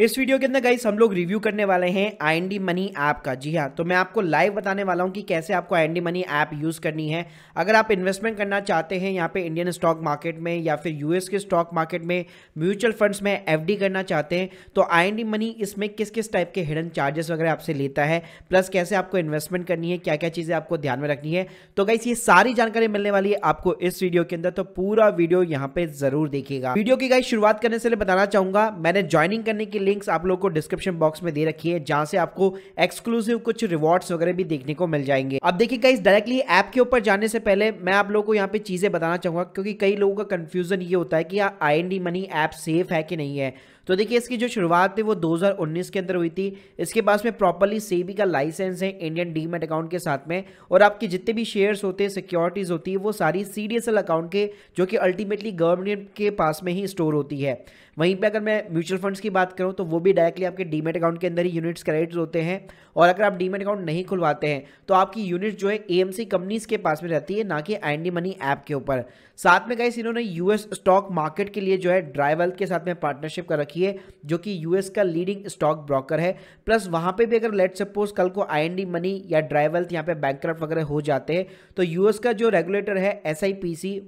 इस वीडियो के अंदर गाइस हम लोग रिव्यू करने वाले हैं आई मनी ऐप का जी हाँ तो मैं आपको लाइव बताने वाला हूँ कि कैसे आपको आई मनी ऐप यूज़ करनी है अगर आप इन्वेस्टमेंट करना चाहते हैं यहाँ पे इंडियन स्टॉक मार्केट में या फिर यूएस के स्टॉक मार्केट में म्यूचुअल फंड्स में एफ करना चाहते हैं तो आई मनी इसमें किस किस टाइप के हिडन चार्जेस वगैरह आपसे लेता है प्लस कैसे आपको इन्वेस्टमेंट करनी है क्या क्या चीज़ें आपको ध्यान में रखनी है तो गाइस ये सारी जानकारी मिलने वाली है आपको इस वीडियो के अंदर तो पूरा वीडियो यहाँ पे ज़रूर देखिएगा वीडियो की गाइस शुरुआत करने से बताना चाहूंगा मैंने ज्वाइनिंग करने के लिंक्स आप लोगों को डिस्क्रिप्शन बॉक्स में दे रखी है जहां से आपको एक्सक्लूसिव कुछ रिवॉर्ड्स वगैरह भी देखने को मिल जाएंगे अब देखिए गाइस डायरेक्टली ऐप के ऊपर जाने से पहले मैं आप लोगों को यहाँ पे चीजें बताना चाहूंगा क्योंकि कई लोगों का कंफ्यूजन ये होता है कि I N D money app safe है कि नहीं है तो देखिए इसकी जो शुरुआत थी वो 2019 के अंदर हुई थी इसके पास में प्रॉपरली सेबी का लाइसेंस है इंडियन डीमेट अकाउंट के साथ में और आपके जितने भी शेयर्स होते हैं सिक्योरिटीज़ होती है वो सारी सी अकाउंट के जो कि अल्टीमेटली गवर्नमेंट के पास में ही स्टोर होती है वहीं पर अगर मैं म्यूचुअल फंड्स की बात करूँ तो वो भी डायरेक्टली आपके डीमेट अकाउंट के अंदर ही यूनिट्स क्रेडिट होते हैं और अगर आप डीमेट अकाउंट नहीं खुलवाते हैं तो आपकी यूनिट जो है ए कंपनीज के पास में रहती है ना कि आई मनी ऐप के ऊपर साथ में गाइस इन्होंने यूएस स्टॉक मार्केट के लिए जो है ड्राई वेल्थ के साथ में पार्टनरशिप कर रखी है जो कि यूएस का लीडिंग स्टॉक ब्रोकर है प्लस वहां पे भी अगर लेट सपोज कल को आई मनी या ड्राई वेल्थ यहाँ पे बैंक वगैरह हो जाते हैं तो यूएस का जो रेगुलेटर है एस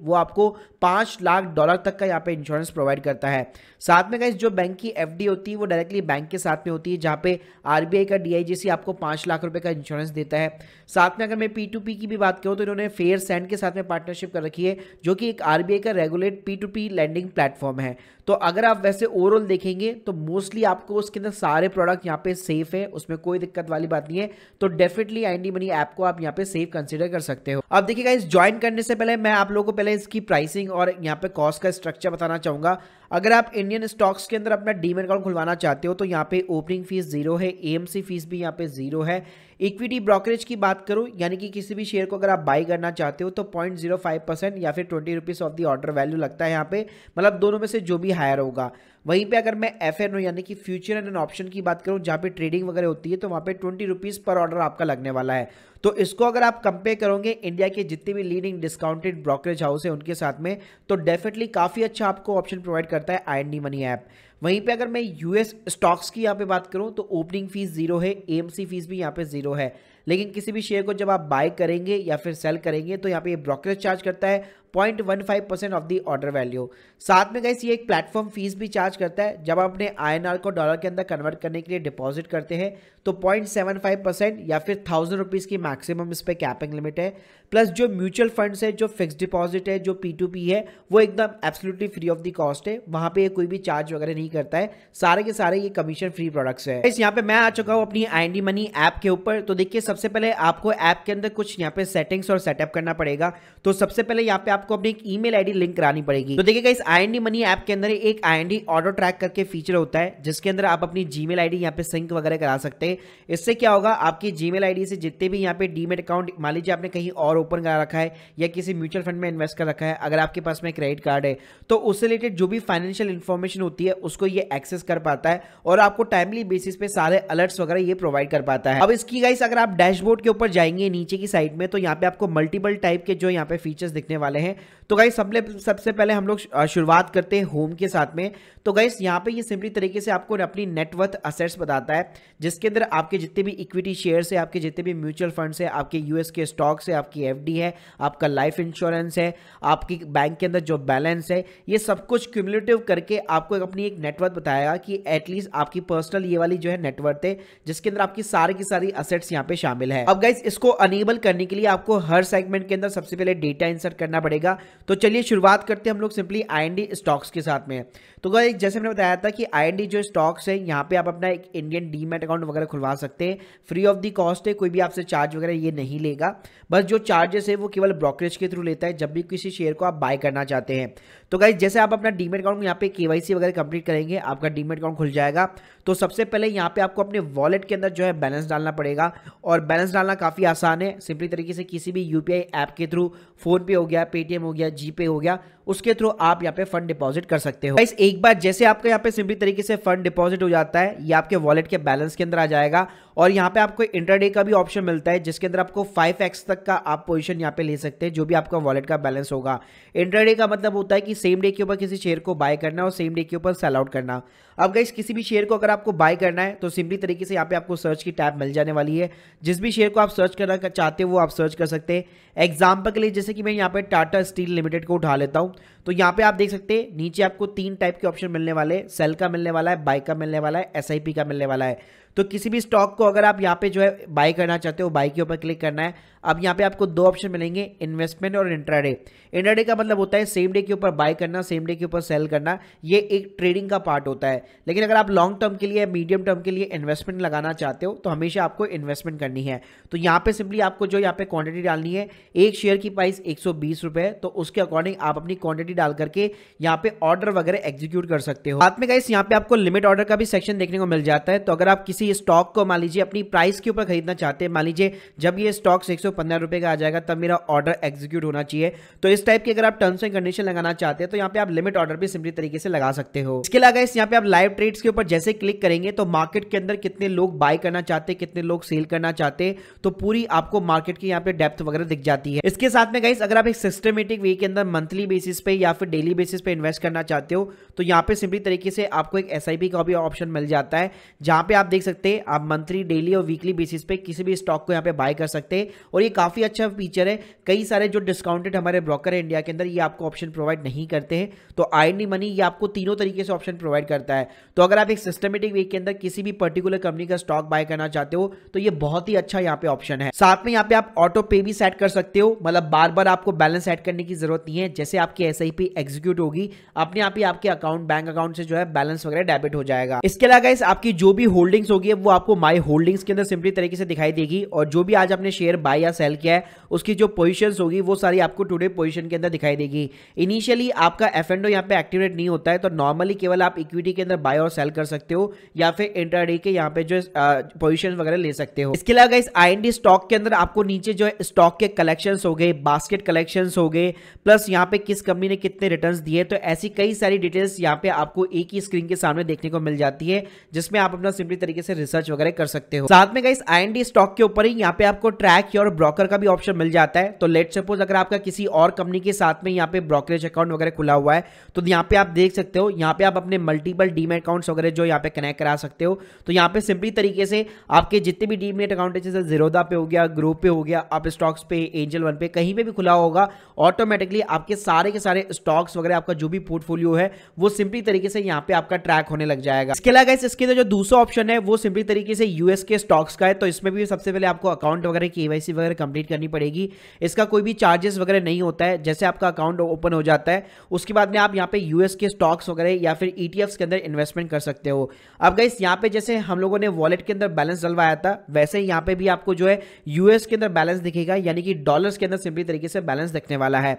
वो आपको पाँच लाख डॉलर तक का यहाँ पे इंश्योरेंस प्रोवाइड करता है साथ में गाइस जो बैंक की एफ होती है वो डायरेक्टली बैंक के साथ में होती है जहाँ पे आरबीआई का डीआईजीसी आपको पाँच लाख रुपए का इंश्योरेंस देता है साथ में अगर मैं पी की भी बात करूँ तो इन्होंने फेयर सैंड के साथ में पार्टनरशिप कर रखी है जो कि एक आरबीआई का रेगुलेट पी लैंडिंग प्लेटफॉर्म है तो अगर आप वैसे ओवरऑल देखेंगे तो मोस्टली आपको उसके अंदर सारे प्रोडक्ट यहाँ पे सेफ है उसमें कोई दिक्कत वाली बात नहीं है तो डेफिनेटली आई मनी ऐप को आप यहाँ पे सेफ कंसिडर कर सकते हो अब देखिएगा इस ज्वाइन करने से पहले मैं आप लोगों को पहले इसकी प्राइसिंग और यहाँ पे कॉस्ट का स्ट्रक्चर बताना चाहूंगा अगर आप इंडियन स्टॉक्स के अंदर अपना डीमेट अकाउंट खुलवाना चाहते हो तो यहाँ पे ओपनिंग फीस जीरो है एएमसी फीस भी यहाँ पे जीरो है इक्विटी ब्रोकरेज की बात करूँ यानी कि किसी भी शेयर को अगर आप बाई करना चाहते हो तो पॉइंट जीरो फाइव परसेंट या फिर twenty rupees of the order value लगता है यहाँ पे मतलब दोनों में से जो भी हायर होगा वहीं पे अगर मैं एफ एन यानी कि फ्यूचर एंड एन ऑप्शन की बात करूँ जहाँ पे ट्रेडिंग वगैरह होती है तो वहाँ पे ट्वेंटी रुपीज़ पर ऑर्डर आपका लगने वाला है तो इसको अगर आप कंपेयर करोगे इंडिया के जितने भी लीडिंग डिस्काउंटेड ब्रोकरेज हाउस है उनके साथ में तो डेफिनेटली काफ़ी अच्छा आपको ऑप्शन प्रोवाइड करता है आई मनी ऐप वहीं पे अगर मैं यूएस स्टॉक्स की यहाँ पे बात करूँ तो ओपनिंग फीस जीरो है एएमसी फीस भी यहाँ पे जीरो है लेकिन किसी भी शेयर को जब आप बाय करेंगे या फिर सेल करेंगे तो यहाँ पे ये ब्रोकरेज चार्ज करता है point one five percent of the order value साथ में गाइस ये एक प्लेटफॉर्म फीस भी चार्ज करता है जब आप अपने आई को डॉलर के अंदर कन्वर्ट करने के लिए डिपॉजिट करते हैं तो पॉइंट सेवन फाइव परसेंट या फिर थाउजेंड रुपीज़ की मैक्सिमम इस पर कैपिंग लिमिट है प्लस जो म्यूचुअल फंड्स है जो फिक्स डिपॉजिट है जो पी टू पी है वो एकदम absolutely free of the cost है वहां पे कोई भी चार्ज वगैरह नहीं करता है सारे के सारे ये कमीशन फ्री प्रोडक्ट्स है इस यहाँ पे मैं आ चुका हूँ अपनी आई मनी ऐप के ऊपर तो देखिए सबसे पहले आपको ऐप के अंदर कुछ यहाँ पे सेटिंग्स और सेटअप करना पड़ेगा तो सबसे पहले यहाँ पे आप आपको अपनी एक ईमेल आईडी लिंक करानी पड़ेगी तो देखिएगा इस आई मनी ऐप के अंदर एक आई ऑर्डर ट्रैक करके फीचर होता है जिसके अंदर आप अपनी जी मेल यहाँ पे सिंक वगैरह करा सकते हैं इससे क्या होगा आपकी जी मेल से जितने भी यहाँ पे डीमेट अकाउंट मान लीजिए आपने कहीं और ओपन करा रखा है या किसी म्यूचुअल फंड में इन्वेस्ट कर रखा है अगर आपके पास में क्रेडिट कार्ड है तो उससे रिलेटेड जो भी फाइनेंशियल इन्फॉर्मेशन होती है उसको ये एक्सेस कर पाता है और आपको टाइमली बेसिस पे सारे अलर्ट्स वगैरह ये प्रोवाइड कर पाता है अब इसकी गाइस अगर आप डैशबोर्ड के ऊपर जाएंगे नीचे की साइड में तो यहाँ पे आपको मल्टीपल टाइप के जो यहाँ पे फीचर्स दिखने वाले हैं हैं तो गाइस सबसे सबसे पहले हम लोग शुरुआत करते हैं होम के साथ में तो गाइस यहाँ पे ये सिंपली तरीके से आपको अपनी नेटवर्थ असेट्स बताता है जिसके अंदर आपके जितने भी इक्विटी शेयर्स है आपके जितने भी म्यूचुअल फंड्स है आपके यूएस के स्टॉक्स है आपकी एफ है आपका लाइफ इंश्योरेंस है आपकी बैंक के अंदर जो बैलेंस है ये सब कुछ क्यूमुलेटिव करके आपको अपनी एक नेटवर्थ बताएगा कि एटलीस्ट आपकी पर्सनल ये वाली जो है नेटवर्थ है जिसके अंदर आपकी सारी की सारी असेट्स यहाँ पे शामिल है अब गाइस इसको अनेबल करने के लिए आपको हर सेगमेंट के अंदर सबसे पहले डेटा इंसर्ट करना पड़ेगा रहेगा तो चलिए शुरुआत करते हैं हम लोग सिंपली आईएनडी स्टॉक्स के साथ में तो गाइस जैसे मैंने बताया था कि आईएनडी जो स्टॉक्स है यहाँ पे आप अपना एक इंडियन डीमेट अकाउंट वगैरह खुलवा सकते हैं फ्री ऑफ दी कॉस्ट है कोई भी आपसे चार्ज वगैरह ये नहीं लेगा बस जो चार्जेस है वो केवल ब्रोकरेज के थ्रू लेता है जब भी किसी शेयर को आप बाय करना चाहते हैं तो गाइज जैसे आप अपना डीमेट अकाउंट यहाँ पे केवाईसी वगैरह कंप्लीट करेंगे आपका डीमेट अकाउंट खुल जाएगा तो सबसे पहले यहाँ पे आपको अपने वॉलेट के अंदर जो है बैलेंस डालना पड़ेगा और बैलेंस डालना काफ़ी आसान है सिंपली तरीके से किसी भी यू ऐप के थ्रू फ़ोनपे हो गया पेटीएम हो गया जीपे हो गया उसके थ्रू आप यहाँ पे फंड डिपॉजिट कर सकते हो इस एक बार जैसे आपका यहाँ पे सिंपली तरीके से फंड डिपॉजिट हो जाता है ये आपके वॉलेट के बैलेंस के अंदर आ जाएगा और यहाँ पे आपको इंटरडे का भी ऑप्शन मिलता है जिसके अंदर आपको 5x तक का आप पोजीशन यहाँ पे ले सकते हैं जो भी आपका वॉलेट का बैलेंस होगा इंटरडे का मतलब होता है कि सेम डे के ऊपर किसी शेयर को बाय करना और सेम डे के ऊपर सेल आउट करना अब गई किसी भी शेयर को अगर आपको बाय करना है तो सिंपली तरीके से यहाँ पे आपको सर्च की टैब मिल जाने वाली है जिस भी शेयर को आप सर्च करना चाहते हो वो आप सर्च कर सकते हैं एग्जाम्पल के लिए जैसे कि मैं यहाँ पे टाटा स्टील लिमिटेड को उठा लेता हूँ तो यहां पे आप देख सकते हैं नीचे आपको तीन टाइप के ऑप्शन मिलने वाले सेल का मिलने वाला है बाई का मिलने वाला है एस का मिलने वाला है तो किसी भी स्टॉक को अगर आप यहां पे जो है बाय करना चाहते हो बाई के ऊपर क्लिक करना है अब यहां पे आपको दो ऑप्शन मिलेंगे इन्वेस्टमेंट और इंट्राडे इंट्राडे का मतलब होता है सेम डे के ऊपर बाय करना सेम डे के ऊपर सेल करना ये एक ट्रेडिंग का पार्ट होता है लेकिन अगर आप लॉन्ग टर्म के लिए मीडियम टर्म के लिए इन्वेस्टमेंट लगाना चाहते हो तो हमेशा आपको इन्वेस्टमेंट करनी है तो यहां पर सिंपली आपको जो यहाँ पे क्वांटिटी डालनी है एक शेयर की प्राइस एक तो उसके अकॉर्डिंग आप अपनी क्वांटिटी डाल करके यहाँ पे ऑर्डर वगैरह एग्जीक्यूट कर सकते हो साथ में गाइस यहाँ पे आपको लिमिट ऑर्डर का भी सेक्शन देखने को मिल जाता है तो अगर आप किसी स्टॉक को मान लीजिए अपनी प्राइस के ऊपर खरीदना चाहते हैं मान लीजिए जब ये स्टॉक एक सौ का आ जाएगा तब मेरा ऑर्डर एग्जीक्यूट होना चाहिए तो इस टाइप की अगर आप टर्म्स एंड कंडीशन लगाना चाहते हैं तो यहाँ पे आप लिमिट ऑर्डर भी सिंपली तरीके से लगा सकते हो इसके अलावा इस यहाँ पे आप लाइव ट्रेड्स के ऊपर जैसे क्लिक करेंगे तो मार्केट के अंदर कितने लोग बाय करना चाहते हैं कितने लोग सेल करना चाहते हैं तो पूरी आपको मार्केट की यहाँ पे डेप्थ वगैरह दिख जाती है इसके साथ में गाइस अगर आप एक सिस्टमेटिक वे के अंदर मंथली बेसिस पे या फिर डेली बेसिस पे इन्वेस्ट करना चाहते हो तो यहाँ पे सिंपली तरीके से आपको एक एस का भी ऑप्शन मिल जाता है जहाँ पे आप देख सकते हैं आप मंथली डेली और वीकली बेसिस पे किसी भी स्टॉक को यहाँ पे बाय कर सकते हैं और ये काफ़ी अच्छा फीचर है कई सारे जो डिस्काउंटेड हमारे ब्रोकर है इंडिया के अंदर ये आपको ऑप्शन प्रोवाइड नहीं करते हैं तो आई मनी ये आपको तीनों तरीके से ऑप्शन प्रोवाइड करता है तो अगर आप एक सिस्टमेटिक वे के अंदर किसी भी पर्टिकुलर कंपनी का स्टॉक बाय करना चाहते हो तो ये बहुत ही अच्छा यहाँ पे ऑप्शन है साथ में यहाँ पे आप ऑटो पे भी सेट कर सकते हो मतलब बार बार आपको बैलेंस एड करने की जरूरत नहीं है जैसे आपकी एस सही पे एग्जीक्यूट होगी अपने आप ही आपके अकाउंट बैंक अकाउंट से जो है बैलेंस वगैरह डेबिट हो जाएगा इसके अलावा इस आपकी जो भी होल्डिंग्स होगी वो आपको माई होल्डिंग्स के अंदर सिंपली तरीके से दिखाई देगी और जो भी आज आपने शेयर बाय या सेल किया है उसकी जो पोजिशन होगी वो सारी आपको टूडे पोजिशन के अंदर दिखाई देगी इनिशियली आपका एफ एंड यहाँ पे एक्टिवेट नहीं होता है तो नॉर्मली केवल आप इक्विटी के अंदर बाय और सेल कर सकते हो या फिर इंटरडे के यहाँ पे जो पोजिशन वगैरह ले सकते हो इसके अलावा इस आई स्टॉक के अंदर आपको नीचे जो है स्टॉक के कलेक्शन हो गए बास्केट कलेक्शन हो गए प्लस यहाँ पे किस कंपनी ने कितने रिटर्न दिए तो ऐसी कई सारी डिटेल्स यहाँ पे आपको एक ही स्क्रीन के सामने देखने को मिल जाती है जिसमें आप अपना सिंपली तरीके से रिसर्च वगैरह कर सकते हो साथ में गाइस आई स्टॉक के ऊपर ही यहाँ पे आपको ट्रैक और ब्रोकर का भी ऑप्शन मिल जाता है तो लेट सपोज अगर आपका किसी और कंपनी के साथ में यहाँ पे ब्रोकरेज अकाउंट वगैरह खुला हुआ है तो यहाँ पे आप देख सकते हो यहाँ पे आप अपने मल्टीपल डीमेट अकाउंट्स वगैरह जो यहाँ पे कनेक्ट करा सकते हो तो यहाँ पे सिंपली तरीके से आपके जितने भी डीमेट अकाउंट जैसे जीरोदा पे हो गया ग्रुप पे हो गया आप स्टॉक्स पे एंजल वन पे कहीं पे भी खुला होगा ऑटोमेटिकली आपके सारे के सारे स्टॉक्स वगैरह आपका जो भी पोर्टफोलियो है वो सिंपली तरीके से यहाँ पे आपका ट्रैक होने लग जाएगा इसके अलावा इस इसके अंदर जो दूसरा ऑप्शन है वो सिंपली तरीके से यूएस के स्टॉक्स का है तो इसमें भी सबसे पहले आपको अकाउंट वगैरह की वगैरह कंप्लीट करनी पड़ेगी इसका कोई भी चार्जेस वगैरह नहीं होता है जैसे आपका अकाउंट ओपन हो जाता है उसके बाद में आप यहाँ पे यूएस के स्टॉक्स वगैरह या फिर ईटीएफ्स e के अंदर इन्वेस्टमेंट कर सकते हो अब गाइस यहाँ पे जैसे हम लोगों ने वॉलेट के अंदर बैलेंस डलवाया था वैसे यहाँ पे भी आपको जो है यूएस के अंदर बैलेंस दिखेगा यानी कि डॉलर के अंदर सिंपली तरीके से बैलेंस दिखने वाला है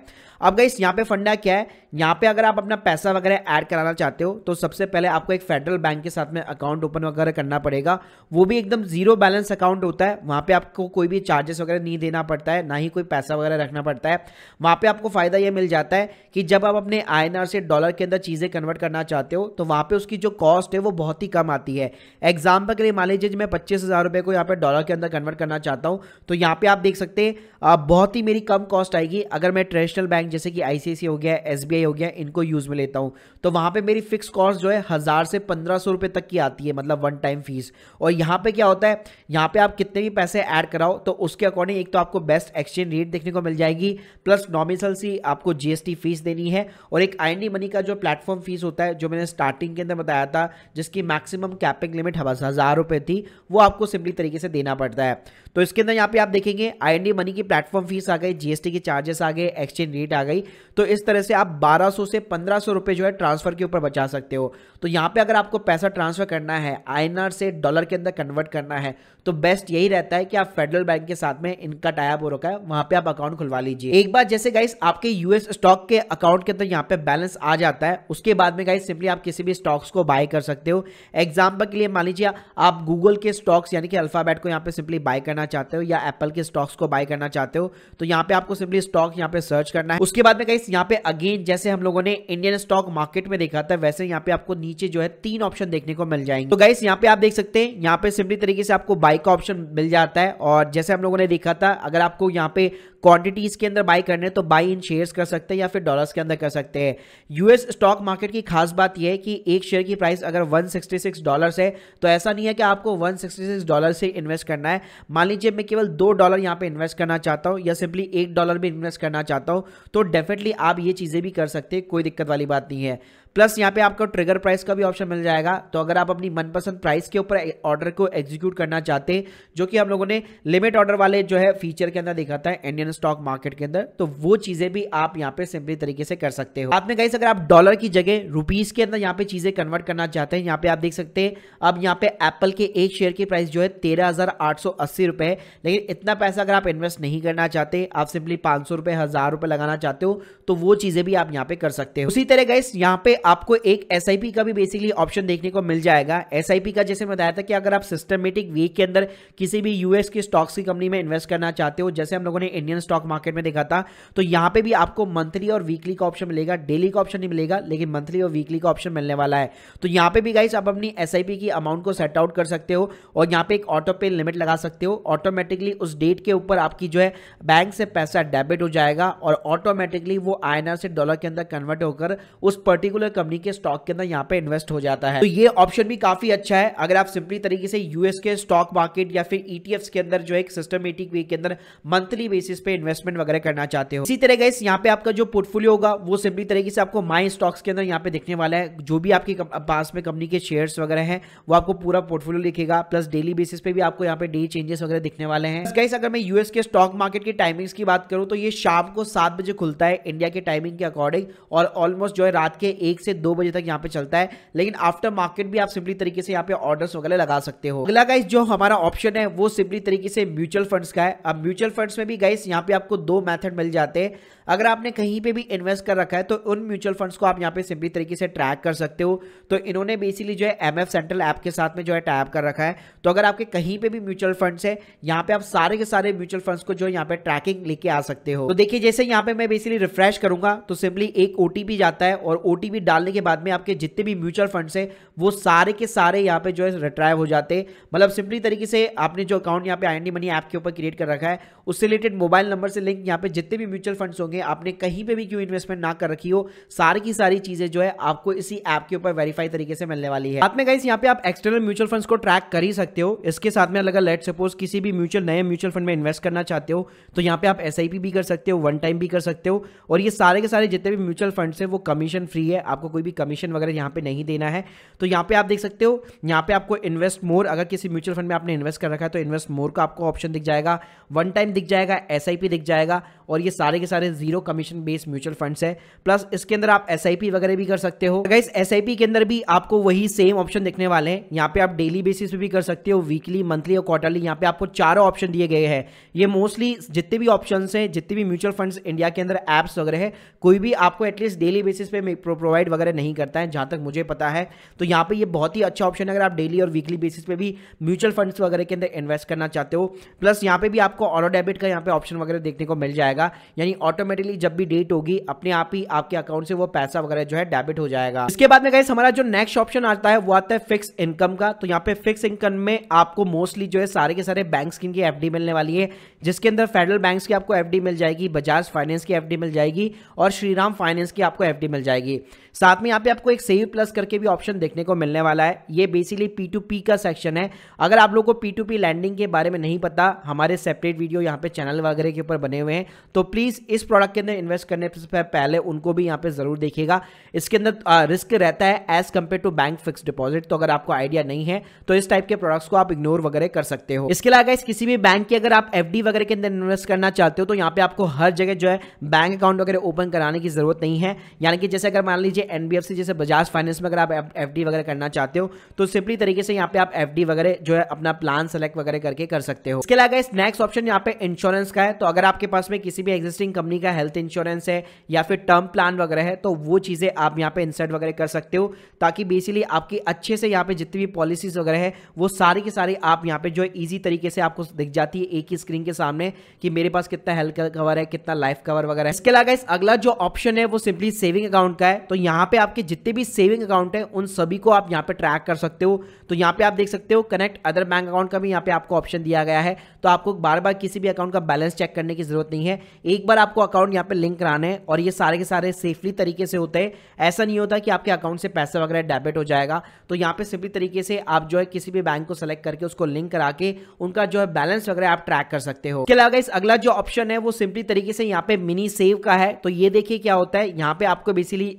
अब गाइस यहाँ पे फंडा क्या है यहाँ पे अगर आप अपना पैसा वगैरह ऐड कराना चाहते हो तो सबसे पहले आपको एक फेडरल बैंक के साथ में अकाउंट ओपन वगैरह करना पड़ेगा वो भी एकदम जीरो बैलेंस अकाउंट होता है वहाँ पे आपको कोई भी चार्जेस वगैरह नहीं देना पड़ता है ना ही कोई पैसा वगैरह रखना पड़ता है वहाँ पर आपको फ़ायदा यह मिल जाता है कि जब आप अपने आई से डॉलर के अंदर चीज़ें कन्वर्ट करना चाहते हो तो वहाँ पर उसकी जो कॉस्ट है वो बहुत ही कम आती है एग्जाम्पल के लिए मान लीजिए मैं पच्चीस हज़ार को यहाँ पर डॉलर के अंदर कन्वर्ट करना चाहता हूँ तो यहाँ पर आप देख सकते हैं बहुत ही मेरी कम कॉस्ट आएगी अगर मैं ट्रेडिशनल बैंक जैसे कि आई हो गया एस ये हो गया इनको यूज़ में लेता हूँ तो वहाँ पे मेरी फिक्स कॉस्ट जो है हज़ार से पंद्रह सौ रुपये तक की आती है मतलब वन टाइम फीस और यहाँ पे क्या होता है यहाँ पे आप कितने भी पैसे ऐड कराओ तो उसके अकॉर्डिंग एक तो आपको बेस्ट एक्सचेंज रेट देखने को मिल जाएगी प्लस नॉमिसल सी आपको जीएसटी फीस देनी है और एक आई मनी का जो प्लेटफॉर्म फीस होता है जो मैंने स्टार्टिंग के अंदर बताया था जिसकी मैक्सिमम कैपिंग लिमिट हज़ार रुपये थी वो आपको सिंपली तरीके से देना पड़ता है तो इसके अंदर यहाँ पे आप देखेंगे आई मनी की प्लेटफॉर्म फीस आ गई जीएसटी के चार्जेस आ गए एक्सचेंज रेट आ गई तो इस तरह से आप 1200 से सौ रुपए जो है ट्रांसफर के ऊपर बचा सकते हो तो यहाँ पे अगर आपको पैसा ट्रांसफर करना है आईएनआर से डॉलर के अंदर कन्वर्ट करना है तो बेस्ट यही रहता है कि आप फेडरल बैंक के साथ में इनका टाइप हो रखा है वहां पे आप अकाउंट खुलवा लीजिए एक बार जैसे गाइस आपके यूएस स्टॉक के अकाउंट के अंदर यहाँ पे बैलेंस आ जाता है उसके बाद में गाइस सिंपली आप किसी भी स्टॉक्स को बाय कर सकते हो एग्जाम्पल के लिए मान लीजिए आप गूगल के स्टॉक्स यानी कि अल्फाबेट को यहाँ पे सिंपली बाय करना चाहते हो या एप्पल के स्टॉक्स को बाय करना चाहते हो तो यहाँ पे आपको सिंपली स्टॉक यहाँ पे सर्च करना है उसके बाद में गाइस यहाँ पे अगेन जैसे हम लोगों ने इंडियन स्टॉक मार्केट में देखा था वैसे यहाँ पे आपको नीचे जो है तीन ऑप्शन देखने को मिल जाएंगे तो गाइस यहाँ पे आप देख सकते हैं यहाँ पे सिंपली तरीके से आपको बाय का ऑप्शन मिल जाता है और जैसे हम लोगों ने देखा था अगर आपको यहाँ पे क्वांटिटीज के अंदर बाई करने तो बाई इन शेयर्स कर सकते हैं या फिर डॉलर्स के अंदर कर सकते हैं यूएस स्टॉक मार्केट की खास बात यह है कि एक शेयर की प्राइस अगर 166 डॉलर्स है तो ऐसा नहीं है कि आपको 166 डॉलर से इन्वेस्ट करना है मान लीजिए मैं केवल दो डॉलर यहाँ पे इन्वेस्ट करना चाहता हूँ या सिंपली एक डॉलर भी इन्वेस्ट करना चाहता हूँ तो डेफिनेटली आप ये चीज़ें भी कर सकते हैं कोई दिक्कत वाली बात नहीं है प्लस यहाँ पे आपको ट्रिगर प्राइस का भी ऑप्शन मिल जाएगा तो अगर आप अपनी मनपसंद प्राइस के ऊपर ऑर्डर को एग्जीक्यूट करना चाहते हैं जो कि हम लोगों ने लिमिट ऑर्डर वाले जो है फीचर के अंदर देखा था इंडियन स्टॉक मार्केट के अंदर तो वो चीजें भी आप यहाँ पे सिंपली तरीके से कर सकते हो आपने गाइस अगर आप डॉलर की जगह रुपीज के अंदर यहाँ पे चीजें कन्वर्ट करना चाहते हैं यहाँ पे आप देख सकते हैं अब यहाँ पे एप्पल के एक शेयर की प्राइस जो है तेरह हजार आठ सौ अस्सी रुपए लेकिन इतना पैसा अगर आप इन्वेस्ट नहीं करना चाहते आप सिंपली पांच सौ हजार रुपए लगाना चाहते हो तो वो चीजें भी आप यहाँ पे कर सकते हो उसी तरह गए यहाँ पे आपको एक एस का भी बेसिकली ऑप्शन देखने को मिल जाएगा एस का जैसे मैं बताया था कि अगर आप सिस्टमेटिक वीक के अंदर किसी भी यूएस के स्टॉक्स की कंपनी में इन्वेस्ट करना चाहते हो जैसे हम लोगों ने इंडियन स्टॉक मार्केट में देखा था तो यहाँ पे भी आपको मंथली और वीकली का ऑप्शन मिलेगा डेली का ऑप्शन नहीं मिलेगा लेकिन मंथली और वीकली का ऑप्शन मिलने वाला है तो यहाँ पे भी गाइस आप अपनी एस की अमाउंट को सेट आउट कर सकते हो और यहाँ पे एक ऑटो पे लिमिट लगा सकते हो ऑटोमेटिकली उस डेट के ऊपर आपकी जो है बैंक से पैसा डेबिट हो जाएगा और ऑटोमेटिकली वो आई से डॉलर के अंदर कन्वर्ट होकर उस पर्टिकुलर कंपनी के स्टॉक के अंदर यहाँ पे इन्वेस्ट हो जाता है तो ये ऑप्शन भी काफी अच्छा है अगर आप सिंपली तरीके से यूएस के स्टॉक मार्केट या फिर ईटीएफ e के अंदर जो एक सिस्टमेटिक वे के अंदर मंथली बेसिस पे इन्वेस्टमेंट वगैरह करना चाहते हो इसी तरह गैस यहाँ पे आपका जो पोर्टफोलियो होगा वो सिंपली तरीके से आपको माई स्टॉक्स के अंदर यहाँ पे देखने वाला है जो भी आपके पास में कंपनी के शेयर्स वगैरह है वो आपको पूरा पोर्टफोलियो लिखेगा प्लस डेली बेसिस पे भी आपको यहाँ पे डे चेंजेस वगैरह दिखने वाले हैं गाइस अगर मैं यूएस के स्टॉक मार्केट की टाइमिंग्स की बात करूं तो ये शाम को सात बजे खुलता है इंडिया के टाइमिंग के अकॉर्डिंग और ऑलमोस्ट जो है रात के एक एक से दो बजे तक यहाँ पे चलता है लेकिन आफ्टर मार्केट भी आप सिंपली तरीके से यहाँ पे ऑर्डर्स वगैरह लगा सकते हो अगला गाइस जो हमारा ऑप्शन है वो सिंपली तरीके से म्यूचुअल फंड्स का है अब म्यूचुअल फंड्स में भी गाइस यहाँ पे आपको दो मेथड मिल जाते हैं अगर आपने कहीं पे भी इन्वेस्ट कर रखा है तो उन म्यूचुअल फंड्स को आप यहाँ पे सिंपली तरीके से ट्रैक कर सकते हो तो इन्होंने बेसिकली जो है एम सेंट्रल ऐप के साथ में जो है टैप कर रखा है तो अगर आपके कहीं पे भी म्यूचुअल फंड्स है यहाँ पे आप सारे के सारे म्यूचुअल फंड्स को जो है यहाँ पे ट्रैकिंग लेके आ सकते हो तो देखिए जैसे यहाँ पे मैं बेसिकली रिफ्रेश करूंगा तो सिंपली एक ओटीपी जाता है और ओटीपी डालने के बाद में आपके जितने भी म्यूचुअल फंड्स हैं वो सारे के सारे यहाँ पे जो है रिट्राइव हो जाते हैं मतलब सिंपली तरीके से आपने जो अकाउंट यहाँ पे आई मनी ऐप के ऊपर क्रिएट कर रखा है उससे रिलेटेड मोबाइल नंबर से लिंक यहाँ पे जितने भी म्यूचुअल फंड्स होंगे आपने कहीं पर भी क्यों इन्वेस्टमेंट ना कर रखी हो सारी की सारी चीज़ें जो है आपको इसी ऐप के ऊपर वेरीफाई तरीके से मिलने वाली है साथ में गाइस यहाँ पे आप एक्सटर्नल म्यूचुअल फंड को ट्रैक कर ही सकते हो इसके साथ में अलग अलग लेट सपोज किसी भी म्यूचुअल नए म्यूचुअल फंड में इन्वेस्ट करना चाहते हो तो यहाँ पे आप एस भी कर सकते हो वन टाइम भी कर सकते हो और ये सारे के सारे जितने भी म्यूचुअल फंड्स हैं वो कमीशन फ्री है आप आपको कोई भी कमीशन वगैरह यहाँ पे नहीं देना है तो यहाँ पे आप देख सकते हो यहाँ पे आपको इन्वेस्ट मोर अगर किसी म्यूचुअल फंड में आपने इन्वेस्ट कर रखा है तो इन्वेस्ट मोर का आपको ऑप्शन दिख जाएगा वन टाइम दिख जाएगा एस दिख जाएगा और ये सारे के सारे zero commission based mutual funds है प्लस इसके अंदर आप एस वगैरह भी कर सकते हो अगर तो इस के अंदर भी आपको वही सेम ऑप्शन दिखने वाले हैं यहाँ पे आप डेली बेसिस पे भी कर सकते हो वीकली मंथली और क्वार्टरली यहाँ पे आपको चारों ऑप्शन दिए गए हैं ये मोस्टली जितने भी ऑप्शन हैं जितने भी म्यूचुअल फंड्स इंडिया के अंदर एप्स वगैरह है कोई भी आपको एटलीस्ट डेली बेसिस पे प्रोवाइड ट्रेड वगैरह नहीं करता है जहां तक मुझे पता है तो यहां पर ये बहुत ही अच्छा ऑप्शन है अगर आप डेली और वीकली बेसिस पे भी म्यूचुअल फंड्स वगैरह के अंदर इन्वेस्ट करना चाहते हो प्लस यहां पे भी आपको ऑटो डेबिट का यहाँ पे ऑप्शन वगैरह देखने को मिल जाएगा यानी ऑटोमेटिकली जब भी डेट होगी अपने आप ही आपके अकाउंट से वो पैसा वगैरह जो है डेबिट हो जाएगा इसके बाद में गाइस हमारा जो नेक्स्ट ऑप्शन आता है वो आता है फिक्स इनकम का तो यहाँ पे फिक्स इनकम में आपको मोस्टली जो है सारे के सारे बैंक स्कीम की एफडी मिलने वाली है जिसके अंदर फेडरल बैंक की आपको एफडी मिल जाएगी बजाज फाइनेंस की एफडी मिल जाएगी और श्रीराम फाइनेंस की आपको एफडी मिल जाएगी साथ में यहाँ पे आपको एक सेव प्लस करके भी ऑप्शन देखने को मिलने वाला है ये बेसिकली पी टू पी का सेक्शन है अगर आप लोग को पी टू पी लैंडिंग के बारे में नहीं पता हमारे सेपरेट वीडियो यहाँ पे चैनल वगैरह के ऊपर बने हुए हैं तो प्लीज़ इस प्रोडक्ट के अंदर इन्वेस्ट करने से पहले उनको भी यहाँ पे ज़रूर देखिएगा इसके अंदर रिस्क रहता है as compare to bank fix deposit तो अगर आपको आइडिया नहीं है तो इस टाइप के प्रोडक्ट्स को आप इग्नोर वगैरह कर सकते हो इसके अलावा इस किसी भी बैंक की अगर आप एफ वगैरह के अंदर इन्वेस्ट करना चाहते हो तो यहाँ पे आपको हर जगह जो है बैंक अकाउंट वगैरह ओपन कराने की जरूरत नहीं है यानी कि जैसे अगर मान लीजिए एनबीएफसी जैसे बजाज फाइनेंस में अगर आप एफ वगैरह करना चाहते हो तो सिंपली तरीके से यहाँ पे आप एफ वगैरह जो है अपना प्लान सेलेक्ट वगैरह करके कर सकते हो इसके अलावा इस नेक्स्ट ऑप्शन यहाँ पे इंश्योरेंस का है तो अगर आपके पास में किसी भी एग्जिस्टिंग कंपनी का हेल्थ इंश्योरेंस है या फिर टर्म प्लान वगैरह है तो वो चीज़ें आप यहाँ पे इंसर्ट वगैरह कर सकते हो ताकि बेसिकली आपकी अच्छे से यहाँ पे जितनी भी पॉलिसीज वगैरह है वो सारी की सारी आप यहाँ पे जो है ईजी तरीके से आपको दिख जाती है एक ही स्क्रीन के सामने कि मेरे पास कितना हेल्थ कवर है कितना लाइफ कवर वगैरह इसके अलावा इस अगला जो ऑप्शन है वो सिंपली सेविंग अकाउंट का है तो यहाँ पे आपके जितने भी सेविंग अकाउंट हैं उन सभी को आप यहाँ पे ट्रैक कर सकते हो तो यहाँ पे आप देख सकते हो कनेक्ट अदर बैंक अकाउंट का भी यहाँ पे आपको ऑप्शन दिया गया है तो आपको बार बार किसी भी अकाउंट का बैलेंस चेक करने की जरूरत नहीं है एक बार आपको अकाउंट यहाँ पे लिंक कराना है और ये सारे के सारे सेफली तरीके से होते हैं ऐसा नहीं होता कि आपके अकाउंट से पैसा वगैरह डेबिट हो जाएगा तो यहाँ पे सिंपली तरीके से आप जो है किसी भी बैंक को सेलेक्ट करके उसको लिंक करा के उनका जो है बैलेंस वगैरह आप ट्रैक कर सकते हो इसके इस अगला जो ऑप्शन है वो सिंपली तरीके से यहाँ पे मिनी सेव का है तो ये देखिए क्या होता है यहाँ पे आपको बेसिकली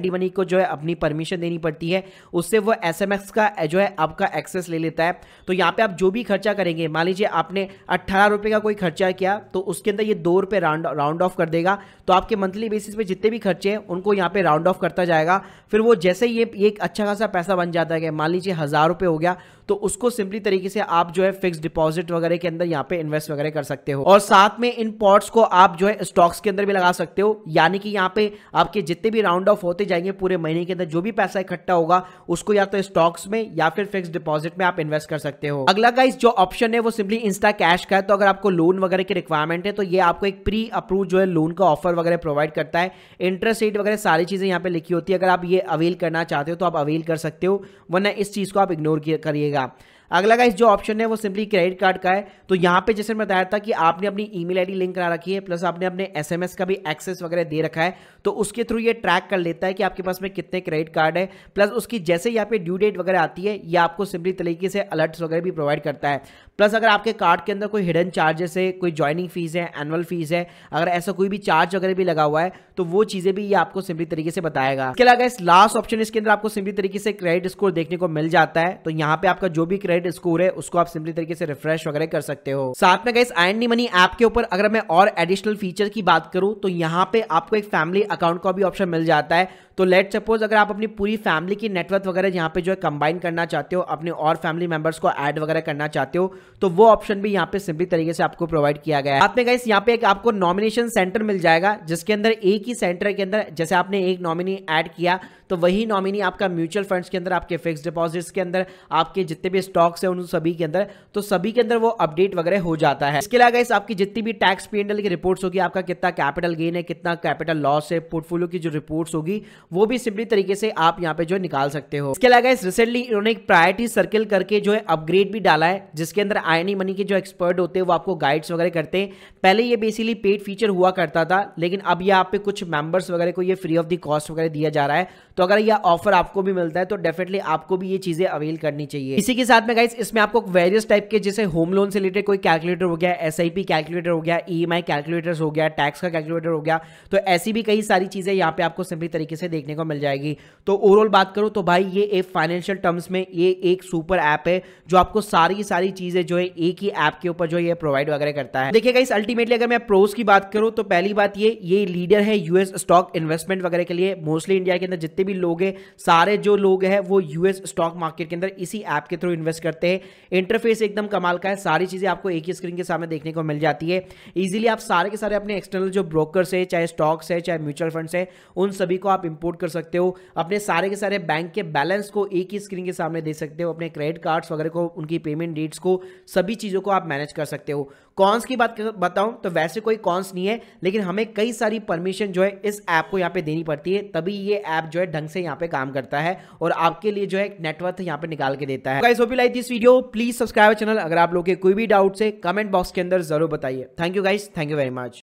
नाइन्टी मनी को जो है अपनी परमिशन देनी पड़ती है उससे वो एस का जो है आपका एक्सेस ले लेता है तो यहाँ पे आप जो भी खर्चा करेंगे मान लीजिए आपने अट्ठारह रुपये का कोई खर्चा किया तो उसके अंदर ये दो रुपये राउंड राउंड ऑफ कर देगा तो आपके मंथली बेसिस पे जितने भी खर्चे हैं उनको यहाँ पे राउंड ऑफ करता जाएगा फिर वो जैसे ये एक अच्छा खासा पैसा बन जाता है मान लीजिए हज़ार रुपये हो गया तो उसको सिंपली तरीके से आप जो है फिक्स डिपॉजिट वगैरह के अंदर यहाँ पे इन्वेस्ट वगैरह कर सकते हो और साथ में इन पॉट्स को आप जो है स्टॉक्स के अंदर भी लगा सकते हो यानी कि यहाँ पे आपके जितने भी राउंड ऑफ होते जाएंगे पूरे महीने के अंदर जो भी पैसा इकट्ठा होगा उसको या तो स्टॉक्स में या फिर फिक्स डिपॉजिट में आप इन्वेस्ट कर सकते हो अगला का जो ऑप्शन है वो सिंपली इंस्टा कैश का है तो अगर आपको लोन वगैरह की रिक्वायरमेंट है तो ये आपको एक प्री अप्रूव जो है लोन का ऑफर वगैरह प्रोवाइड करता है इंटरेस्ट रेट वगैरह सारी चीजें यहाँ पे लिखी होती है अगर आप ये अवेल करना चाहते हो तो आप अवेल कर सकते हो वरना इस चीज को आप इग्नोर करिएगा 우리가 अगला गाइस जो ऑप्शन है वो सिंपली क्रेडिट कार्ड का है तो यहाँ पे जैसे मैं बताया था कि आपने अपनी ईमेल आईडी लिंक करा रखी है प्लस आपने अपने एसएमएस का भी एक्सेस वगैरह दे रखा है तो उसके थ्रू ये ट्रैक कर लेता है कि आपके पास में कितने क्रेडिट कार्ड है प्लस उसकी जैसे यहाँ पे ड्यू डेट वगैरह आती है ये आपको सिंपली तरीके से अलर्ट्स वगैरह भी प्रोवाइड करता है प्लस अगर आपके कार्ड के अंदर कोई हिडन चार्जेस है कोई ज्वाइनिंग फीस है एनुअल फीस है अगर ऐसा कोई भी चार्ज वगैरह भी लगा हुआ है तो वो चीजें भी ये आपको सिंपली तरीके से बताएगा इसके अलावा लास्ट ऑप्शन इसके अंदर आपको सिंपली तरीके से क्रेडिट स्कोर देखने को मिल जाता है तो यहाँ पे आपका जो भी क्रेडिट क्रेडिट स्कोर है उसको आप सिंपली तरीके से रिफ्रेश वगैरह कर सकते हो साथ में गैस आई मनी ऐप के ऊपर अगर मैं और एडिशनल फीचर की बात करूं तो यहाँ पे आपको एक फैमिली अकाउंट का भी ऑप्शन मिल जाता है तो लेट सपोज अगर आप अपनी पूरी फैमिली की नेटवर्क वगैरह यहाँ पे जो है कंबाइन करना चाहते हो अपने और फैमिली मेंबर्स को ऐड वगैरह करना चाहते हो तो वो ऑप्शन भी यहाँ पे सिंपली तरीके से आपको प्रोवाइड किया गया है आपने गाइस यहाँ पे एक आपको नॉमिनेशन सेंटर मिल जाएगा जिसके अंदर एक ही सेंटर के अंदर जैसे आपने एक नॉमिनी ऐड किया तो वही नॉमिनी आपका म्यूचुअल फंड्स के अंदर आपके फिक्स डिपॉजिट्स के अंदर आपके जितने भी स्टॉक्स हैं उन सभी के अंदर तो सभी के अंदर वो अपडेट वगैरह हो जाता है इसके अलावा इस आपकी जितनी भी टैक्स पी की रिपोर्ट्स होगी आपका कितना कैपिटल गेन है कितना कैपिटल लॉस है पोर्टफोलियो की जो रिपोर्ट्स होगी वो भी सिंपली तरीके से आप यहाँ पे जो निकाल सकते हो इसके अलावा इस रिसेंटली इन्होंने एक प्रायोरिटी सर्किल करके जो है अपग्रेड भी डाला है जिसके अंदर आयनी मनी के जो एक्सपर्ट होते हैं वो आपको गाइड्स वगैरह करते हैं पहले ये बेसिकली पेड फीचर हुआ करता था लेकिन अब यहाँ पे कुछ मेंबर्स वगैरह को ये फ्री ऑफ द कॉस्ट वगैरह दिया जा रहा है तो अगर यह ऑफर आपको भी मिलता है तो डेफिनेटली आपको भी ये चीजें अवेल करनी चाहिए इसी के साथ में गाइस इसमें आपको वेरियस टाइप के जैसे होम लोन से रिलेटेड कोई कैलकुलेटर हो गया एस कैलकुलेटर हो गया ई कैलकुलेटर कैलकुलेटर्स हो गया टैक्स का कैलकुलेटर हो गया तो ऐसी भी कई सारी चीजें यहाँ पे आपको सिंपली तरीके से देखने को मिल जाएगी तो ओवरऑल बात करूँ तो भाई ये एक फाइनेंशियल टर्म्स में ये एक सुपर ऐप है जो आपको सारी सारी चीज़ें जो है एक ही ऐप के ऊपर जो है प्रोवाइड वगैरह करता है देखिएगा इस अल्टीमेटली अगर मैं प्रोज की बात करूँ तो पहली बात ये ये लीडर है यूएस स्टॉक इन्वेस्टमेंट वगैरह के लिए मोस्टली इंडिया के अंदर जितने भी लोग हैं सारे जो लोग हैं वो यूएस स्टॉक मार्केट के अंदर इसी ऐप के थ्रू इन्वेस्ट करते हैं इंटरफेस एकदम कमाल का है सारी चीज़ें आपको एक ही स्क्रीन के सामने देखने को मिल जाती है इजीली आप सारे के सारे अपने एक्सटर्नल जो ब्रोकर्स है चाहे स्टॉक्स है चाहे म्यूचुअल फंड्स है उन सभी को आप इंपोर्ट इंपोर्ट कर सकते हो अपने सारे के सारे बैंक के बैलेंस को एक ही स्क्रीन के सामने दे सकते हो अपने क्रेडिट कार्ड्स वगैरह को उनकी पेमेंट डेट्स को सभी चीज़ों को आप मैनेज कर सकते हो कॉन्स की बात बताऊं तो वैसे कोई कॉन्स नहीं है लेकिन हमें कई सारी परमिशन जो है इस ऐप को यहाँ पे देनी पड़ती है तभी ये ऐप जो है ढंग से यहाँ पे काम करता है और आपके लिए जो है नेटवर्क यहाँ पे निकाल के देता है guys like this video please subscribe channel अगर आप लोग के कोई भी डाउट से कमेंट बॉक्स के अंदर जरूर बताइए thank you guys thank you very much